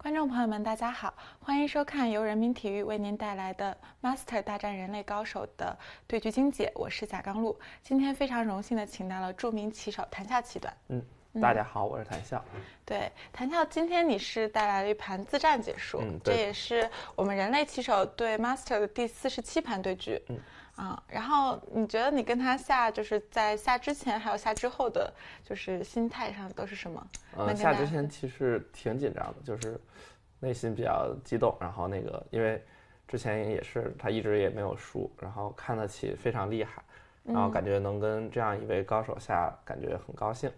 观众朋友们，大家好，欢迎收看由人民体育为您带来的《Master 大战人类高手》的对局精解。我是贾刚露，今天非常荣幸的请到了著名棋手谭笑棋段。嗯，大家好，我是谭笑。对，谭笑，今天你是带来了一盘自战解说，这也是我们人类棋手对 Master 的第四十七盘对局。嗯。啊，然后你觉得你跟他下，就是在下之前还有下之后的，就是心态上都是什么？嗯，下之前其实挺紧张的，就是内心比较激动，然后那个因为之前也是他一直也没有输，然后看得起非常厉害，然后感觉能跟这样一位高手下，感觉很高兴，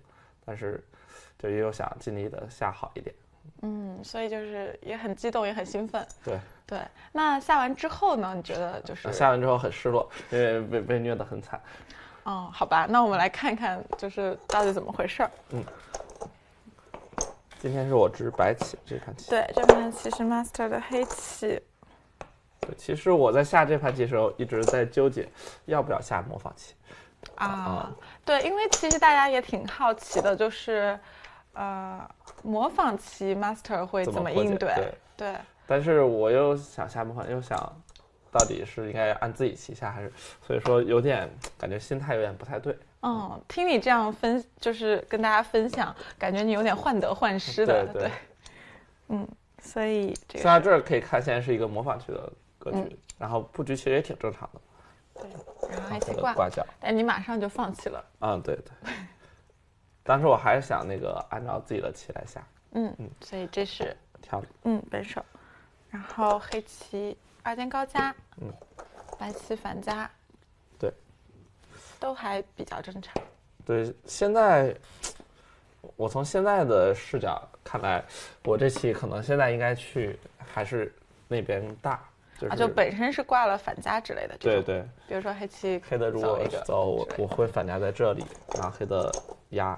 但是就又想尽力的下好一点。嗯，所以就是也很激动，也很兴奋。对。对，那下完之后呢？你觉得就是下完之后很失落，因为被被虐的很惨。嗯，好吧，那我们来看看，就是到底怎么回事儿。嗯，今天是我执白棋这盘棋。对，这盘棋是 Master 的黑棋。其实我在下这盘棋的时候一直在纠结，要不要下模仿棋。啊，对，因为其实大家也挺好奇的，就是呃，模仿棋 Master 会怎么应对？对。但是我又想下部分，又想，到底是应该按自己棋下还是？所以说有点感觉心态有点不太对。嗯，听你这样分，就是跟大家分享，感觉你有点患得患失的。对对。嗯，所以这在这儿可以看，现在是一个模仿区的格局，然后布局其实也挺正常的。对，然后还先挂。但你马上就放弃了。嗯，对对。当时我还是想那个按照自己的棋来下。嗯嗯，所以这是跳。嗯，本手。然后黑棋二间高加，嗯，白棋反加，对，都还比较正常。对，现在我从现在的视角看来，我这棋可能现在应该去还是那边大，就是就本身是挂了反加之类的。对对，比如说黑棋黑的如果走我我会反加在这里，然后黑的压，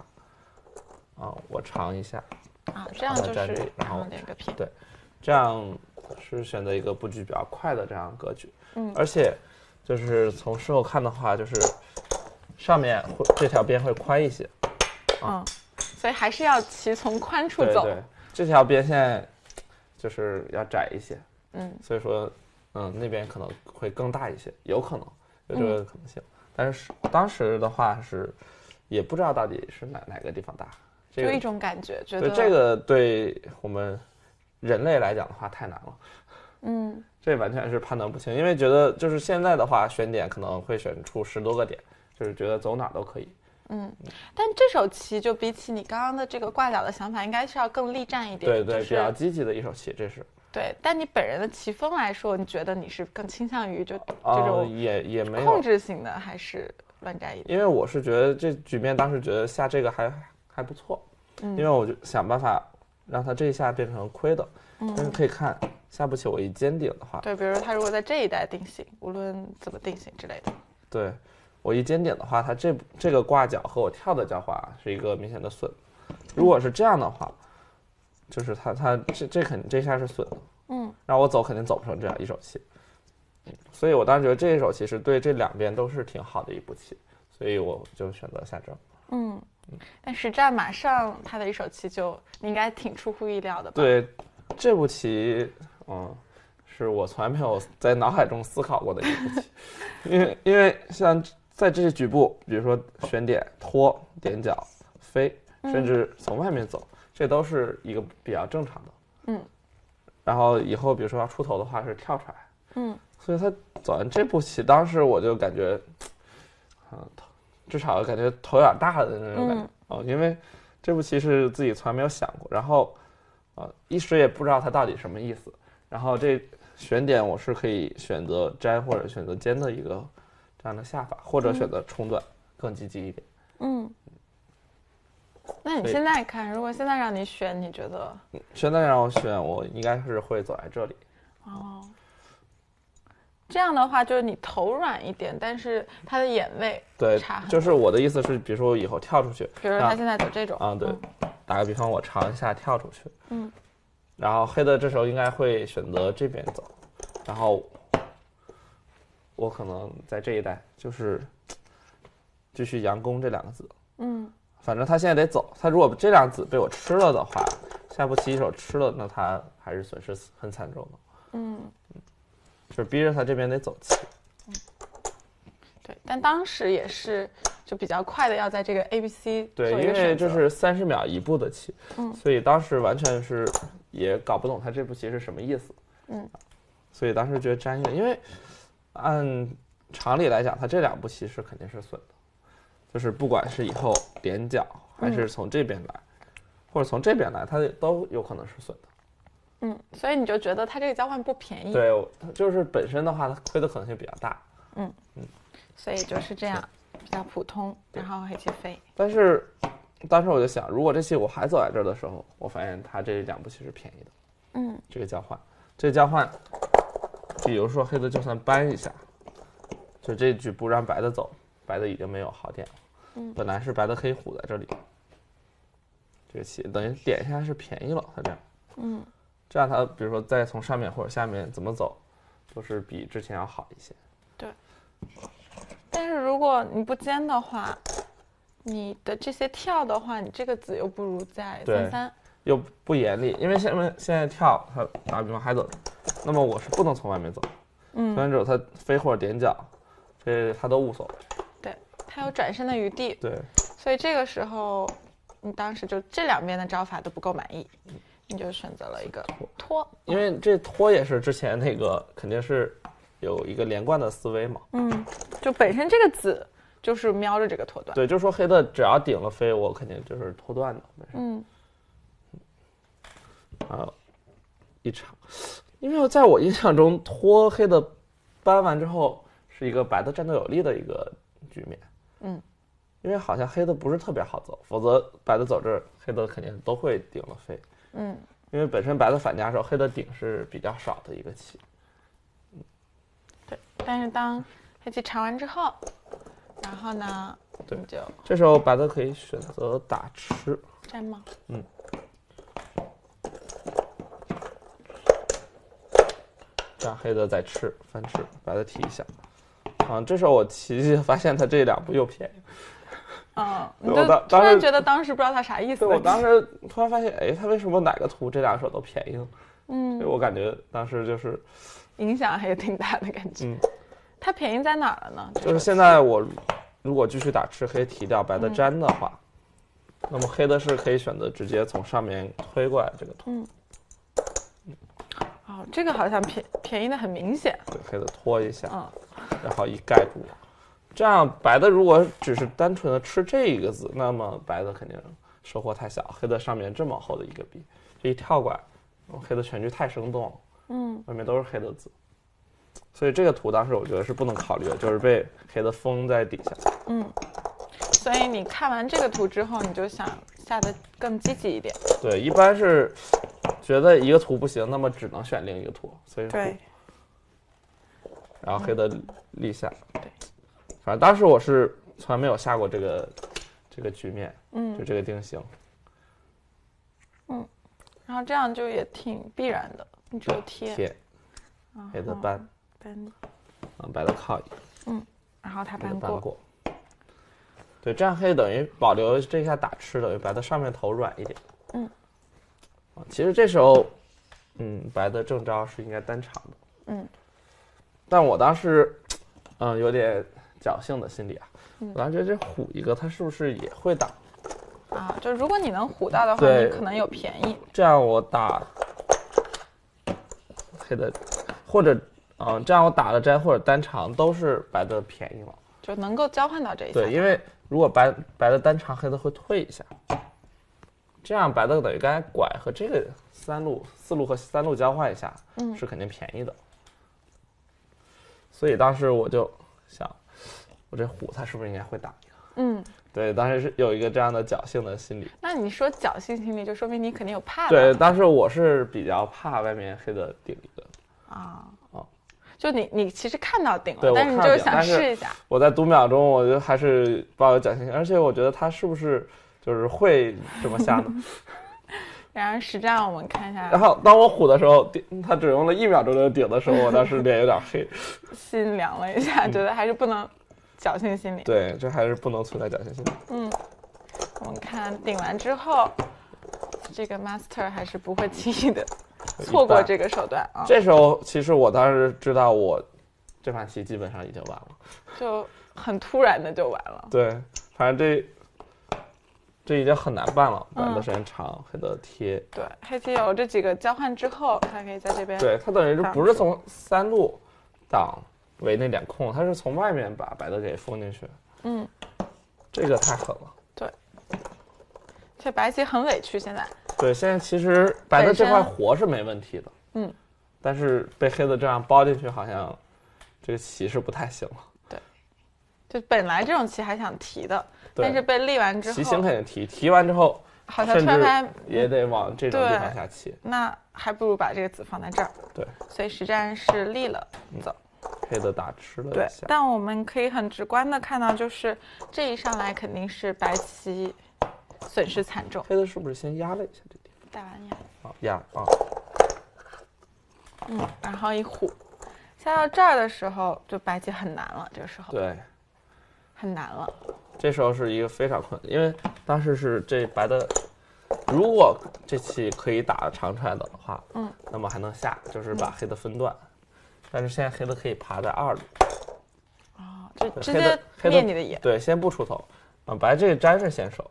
啊，我尝一下，啊，这样就是然后那个平对，这样。是选择一个布局比较快的这样格局，嗯，而且就是从事后看的话，就是上面会这条边会宽一些，嗯，所以还是要骑从宽处走。对，这条边线就是要窄一些，嗯，所以说，嗯，那边可能会更大一些，有可能有这个可能性，但是当时的话是也不知道到底是哪哪个地方大，就一种感觉，觉得这个对我们。人类来讲的话太难了，嗯，这完全是判断不清，因为觉得就是现在的话选点可能会选出十多个点，就是觉得走哪都可以，嗯，但这手棋就比起你刚刚的这个挂角的想法，应该是要更力战一点，对对，比较积极的一手棋，这是对。但你本人的棋风来说，你觉得你是更倾向于就这种也也没有控制型的还是乱战一点？因为我是觉得这局面当时觉得下这个还还不错，因为我就想办法。让他这一下变成亏的，但是可以看下步棋，我一尖顶的话，对，比如说他如果在这一带定型，无论怎么定型之类的，对，我一尖顶的话，他这这个挂角和我跳的角话是一个明显的损。如果是这样的话，就是他他这这肯定这下是损的，嗯，然后我走肯定走不成这样一手棋，所以我当时觉得这一手其实对这两边都是挺好的一步棋，所以我就选择下这。嗯，但实战马上他的一手棋就应该挺出乎意料的吧？对，这步棋，嗯，是我从来没有在脑海中思考过的一步棋，因为因为像在这些局部，比如说选点、拖点角、飞，甚至从外面走，这都是一个比较正常的。嗯，然后以后比如说要出头的话是跳出来。嗯，所以他走完这步棋，当时我就感觉，啊至少感觉头有点大的那种感觉哦，因为这部棋是自己从来没有想过，然后呃一时也不知道它到底什么意思。然后这选点我是可以选择摘或者选择尖的一个这样的下法，或者选择冲断更积极一点。嗯，那你现在看，如果现在让你选，你觉得？现在让我选，我应该是会走在这里。哦。这样的话，就是你头软一点，但是他的眼位对差就是我的意思是，比如说我以后跳出去，比如说他现在走这种啊，对，打个比方，我尝一下跳出去，嗯，然后黑的这时候应该会选择这边走，然后我可能在这一带就是继续佯攻这两个子，嗯，反正他现在得走，他如果这两子被我吃了的话，下步棋一手吃了，那他还是损失很惨重的，嗯。就是逼着他这边得走棋，对。但当时也是就比较快的要在这个 A B C 对，因为就是三十秒一步的棋，嗯，所以当时完全是也搞不懂他这步棋是什么意思，嗯，所以当时觉得粘硬，因为按常理来讲，他这两步棋是肯定是损的，就是不管是以后点角还是从这边来，或者从这边来，他都有可能是损的。嗯，所以你就觉得它这个交换不便宜。对，就是本身的话，它亏的可能性比较大。嗯嗯，所以就是这样，比较普通，然后黑棋飞。但是当时我就想，如果这期我还走在这儿的时候，我发现它这两步棋是便宜的。嗯，这个交换，这个交换，比如说黑的就算搬一下，就这局不让白的走，白的已经没有好点了。嗯，本来是白的黑虎在这里，这个棋等于点一下是便宜了，它这样。嗯。这样，它比如说再从上面或者下面怎么走，都是比之前要好一些。对。但是如果你不尖的话，你的这些跳的话，你这个子又不如在三三。又不严厉，因为下面现在跳，它打比方还走，那么我是不能从外面走。嗯。虽然只有它飞或者点脚，这它都无所谓。对它有转身的余地。对。所以这个时候，你当时就这两边的招法都不够满意。你就选择了一个拖，因为这拖也是之前那个肯定是有一个连贯的思维嘛。嗯，就本身这个子就是瞄着这个拖断。对，就说黑的只要顶了飞，我肯定就是拖断的。嗯，还有一场，因为在我印象中，拖黑的搬完之后是一个白的战斗有力的一个局面。嗯，因为好像黑的不是特别好走，否则白的走这，黑的肯定都会顶了飞。嗯，因为本身白的反家时候，黑的顶是比较少的一个棋。对，但是当黑棋查完之后，然后呢，这就这时候白的可以选择打吃。真吗？嗯，这样黑的再吃，翻吃，白的提一下。啊，这时候我提，发现他这两步又便宜。啊！我当突然觉得当时不知道他啥意思。我当 时突然发现，哎，他为什么哪个图这两手都便宜？嗯，我感觉当时就是影响还挺大的感觉。嗯，他便宜在哪儿了呢？就是现在我如果继续打吃黑提掉白的粘的话，那么黑的是可以选择直接从上面推过来这个图。嗯。哦，这个好像便便宜的很明显。对，黑的拖一下，嗯，然后一盖住。这样白的如果只是单纯的吃这一个子，那么白的肯定收获太小。黑的上面这么厚的一个币，这一跳过来，黑的全局太生动，嗯，外面都是黑的子，所以这个图当时我觉得是不能考虑的，就是被黑的封在底下。嗯，所以你看完这个图之后，你就想下的更积极一点。对，一般是觉得一个图不行，那么只能选另一个图。所对。然后黑的立下。反正当时我是从来没有下过这个这个局面，嗯，就这个定型，嗯，然后这样就也挺必然的，你只有贴，贴，黑的搬，搬，嗯，白的靠，嗯，然后他搬过，对，这样黑等于保留这下打吃的，白的上面头软一点，嗯，其实这时候，嗯，白的正招是应该单场的，嗯，但我当时，嗯，有点。侥幸的心理啊！我感觉这虎一个，他是不是也会打？啊，就如果你能虎到的话，你可能有便宜。这样我打黑的，或者嗯，这样我打了摘或者单长，都是白的便宜了。就能够交换到这一对，因为如果白白的单长，黑的会退一下。这样白的等于刚才拐和这个三路四路和三路交换一下，嗯，是肯定便宜的。所以当时我就想。我这虎，他是不是应该会顶？嗯，对，当时是有一个这样的侥幸的心理。那你说侥幸心理，就说明你肯定有怕的。对，当时我是比较怕外面黑的顶一个。啊哦。就你你其实看到顶了，但是你就是想试一下。我在读秒钟，我觉得还是抱有侥幸心，而且我觉得他是不是就是会这么下呢？然后实战我们看一下。然后当我虎的时候顶，他只用了一秒钟就顶的时候，我当时脸有点黑，心凉了一下，觉得还是不能。侥幸心理，对，这还是不能存在侥幸心理。嗯，我们看顶完之后，这个 master 还是不会轻易的错过这个手段啊。这时候其实我当时知道，我这盘棋基本上已经完了，就很突然的就完了。对，反正这这已经很难办了，玩的时间长，黑的贴。对，黑棋有这几个交换之后，他可以在这边。对他等于就不是从三路挡。围那点空，他是从外面把白的给封进去。嗯，这个太狠了。对，这白棋很委屈现在。对，现在其实白的这块活是没问题的。嗯，但是被黑的这样包进去，好像这个棋是不太行了。对，就本来这种棋还想提的，但是被立完之后。提形肯定提，提完之后，好像串番也得往这种地方下棋。那还不如把这个子放在这儿。对，所以实战是立了走。黑的打吃了一下，但我们可以很直观的看到，就是这一上来肯定是白棋损失惨重。黑的是不是先压了一下这点？打完压。好压啊。嗯，然后一虎下到这儿的时候，就白棋很难了。这个时候。对，很难了。这时候是一个非常困难，因为当时是这白的，如果这期可以打长出来的话，嗯，那么还能下，就是把黑的分段。但是现在黑的可以爬在二路，啊，就直接灭你的眼。对，先不出头，啊，白这个粘是先手，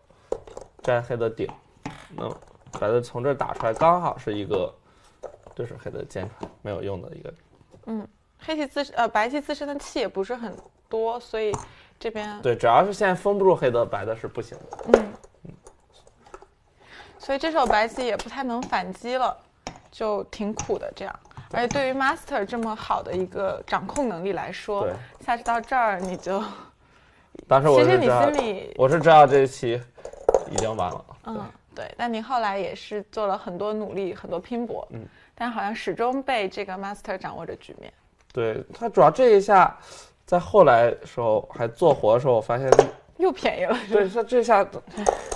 粘黑的顶，能，白的从这儿打出来，刚好是一个，这是黑的尖，没有用的一个。嗯，黑棋自身，呃，白棋自身的气也不是很多，所以这边对，只要是现在封不住黑的，白的是不行的。嗯所以这时候白棋也不太能反击了，就挺苦的这样。而且对于 master 这么好的一个掌控能力来说，下去到这儿你就，当时我其实你心里我是知道这一期已经完了。嗯，对。但你后来也是做了很多努力，很多拼搏，嗯，但好像始终被这个 master 掌握着局面。对他主要这一下，在后来时候还做活的时候，我发现又便宜了。对他这下，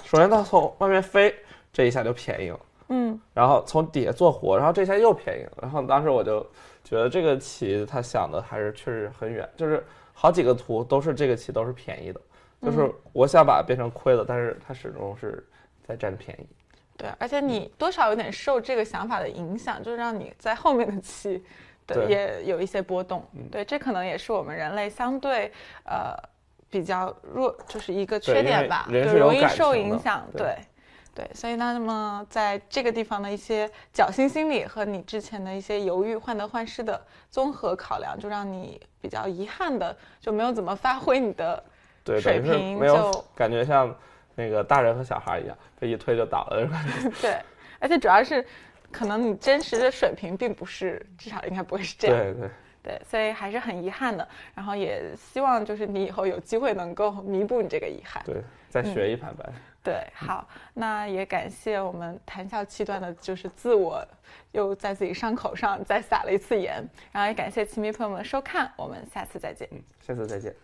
首先他从外面飞，这一下就便宜了。嗯，然后从底下做活，然后这下又便宜了。然后当时我就觉得这个棋他想的还是确实很远，就是好几个图都是这个棋都是便宜的，就是我想把它变成亏的，但是它始终是在占便宜。对，而且你多少有点受这个想法的影响，就让你在后面的棋，对，也有一些波动。对，这可能也是我们人类相对呃比较弱，就是一个缺点吧，就容易受影响。对。对，所以呢，那么在这个地方的一些侥幸心理和你之前的一些犹豫、患得患失的综合考量，就让你比较遗憾的就没有怎么发挥你的水平，就感觉像那个大人和小孩一样，这一推就倒了，对。而且主要是，可能你真实的水平并不是，至少应该不会是这样。对对。对，所以还是很遗憾的。然后也希望就是你以后有机会能够弥补你这个遗憾。对，再学一盘呗。对，好，那也感谢我们谈笑气断的，就是自我又在自己伤口上再撒了一次盐。然后也感谢亲迷朋友们的收看，我们下次再见。嗯，下次再见。